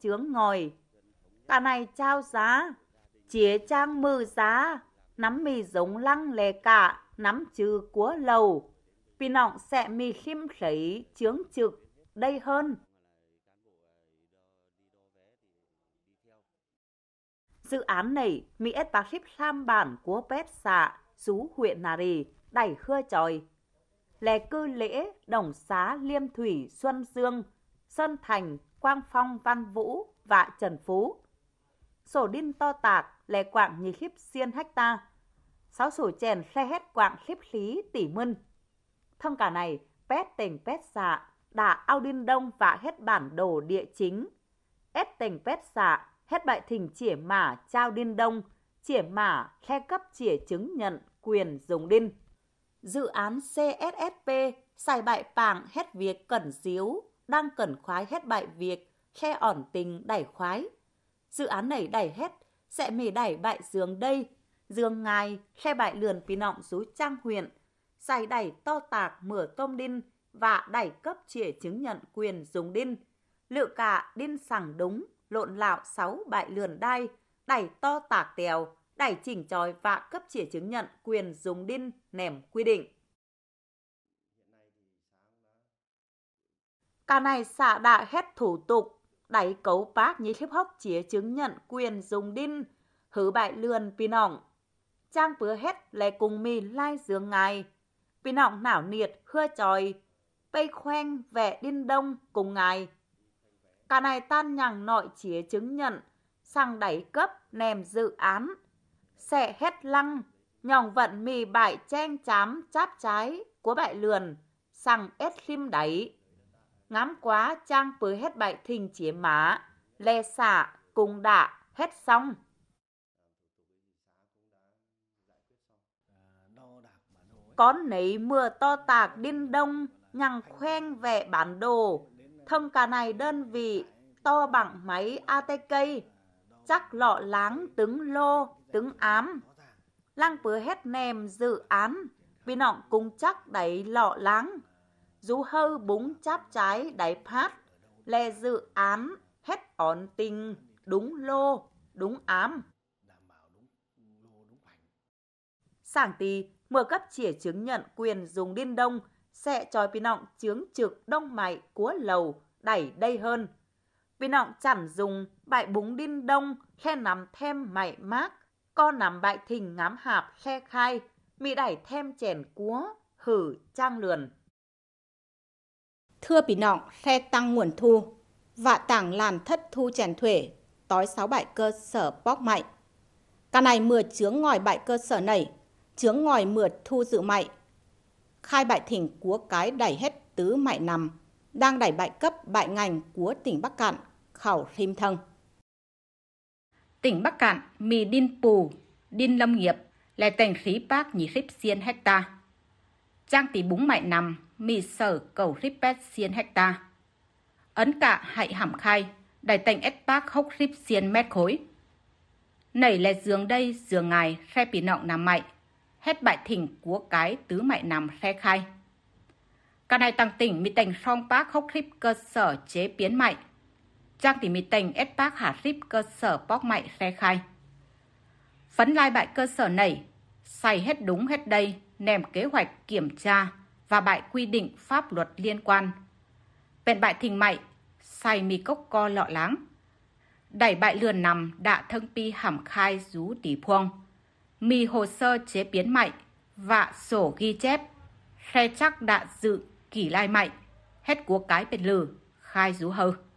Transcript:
chướng ngồi. Cả này trao giá, chế trang mư giá, nắm mì giống lăng lè cả, nắm chư cúa lầu. Vì nọng sẽ mì khiêm thấy chướng trực đây hơn. Dự án này, Mỹ ép bà khíp tham bản của bếp xạ, rú huyện Nà Rì, đẩy khưa tròi. Lè cư lễ, đồng xá liêm thủy, xuân dương, sơn thành, Quang Phong Văn Vũ và Trần Phú. Sổ đinh to tạc lè quạng như khiếp xiên hách ta, Sáu sổ chèn xe hết quạng khiếp khí tỷ mân. Thông cả này, pét tỉnh pét xạ, đã ao đinh đông và hết bản đồ địa chính. Ết tỉnh pét xạ, hết bại thỉnh chỉa mả trao đinh đông, chỉa mả khe cấp chỉa chứng nhận quyền dùng đinh. Dự án CSSP xài bại pàng hết việc cẩn diếu đang cẩn khoái hết bại việc, khe ỏn tình đẩy khoái. Dự án này đẩy hết, sẽ mề đẩy bại dương đây, dương ngài, khe bại lườn pì nọng rú trang huyện, xài đẩy to tạc mở tôm đinh và đẩy cấp chỉ chứng nhận quyền dùng đinh. Lự cả đinh sẳng đúng, lộn lạo sáu bại lườn đai, đẩy to tạc tèo, đẩy chỉnh tròi và cấp chỉ chứng nhận quyền dùng đinh nèm quy định. Cả này xã đã hết thủ tục, đáy cấu bác nhí khiếp hốc chía chứng nhận quyền dùng đinh, hứ bại lươn pin ỏng. Trang bứa hết lè cùng mì lai dương ngài. Pin ỏng não niệt, hưa tròi, bay khoen vẻ đinh đông cùng ngài. Cả này tan nhằng nội chía chứng nhận, sang đáy cấp nèm dự án. Sẽ hết lăng, nhòng vận mì bại chen chám cháp trái của bại lườn, sang ết khim đáy ngắm quá trang bới hết bại thình chế má, le xả cùng đạ hết xong. Con nấy mưa to tạc điên đông, nhằng khoen vẽ bản đồ, thông cả này đơn vị to bằng máy ATK, chắc lọ láng tướng lô, tướng ám. Lăng bứa hết nèm dự án, vì nọng cùng chắc đẩy lọ láng, dù hơ búng cháp trái đáy phát, lè dự ám, hết ón tình, đúng lô, đúng ám. Sảng tì, mở cấp chỉ chứng nhận quyền dùng điên đông, sẽ tròi pinọng chướng trực đông mại của lầu, đẩy đây hơn. Pinọng chẳng dùng bại búng điên đông, khe nằm thêm mại mát, co nằm bại thình ngám hạp khe khai, mị đẩy thêm chèn cúa, hử trang lườn thưa bị nọng khe tăng nguồn thu, vạ tảng làn thất thu chèn thuế, tối sáu bại cơ sở bóc mạnh. Cả này mưa chướng ngòi bại cơ sở này, chướng ngòi mượt thu dự mạnh Khai bại thỉnh của cái đẩy hết tứ mại nằm, đang đẩy bại cấp bại ngành của tỉnh Bắc Cạn, khảo thêm thân. Tỉnh Bắc Cạn, mì đin pù, đin lâm nghiệp, là tỉnh khí bác nhì xếp xiên hecta. Trang tỷ búng mại nằm, mì sở cầu rít ripet xiên hecta. Ấn cả hại hẳm khai, đài tành ép bác hốc rít xiên mét khối. Nảy lẹt giường đây giường ngài re pì nọng nằm mạnh hết bại thỉnh của cái tứ mại nằm re khai. Cả này tăng tỉnh mì tành song bác hốc rít cơ sở chế biến mạnh Trang tỉ mì tành ép bác hả rít cơ sở bóc mạnh re khai. Phấn lai bại cơ sở nảy, xài hết đúng hết đây, nèm kế hoạch kiểm tra, và bại quy định pháp luật liên quan. Bèn bại thình mại, say mì cốc co lọ láng. Đẩy bại lườn nằm đạ thân pi hàm khai rú tỷ phuông. Mì hồ sơ chế biến mại vạ sổ ghi chép. Khe chắc đạ dự kỷ lai mại. Hết cuộc cái bền lử, khai rú hơ.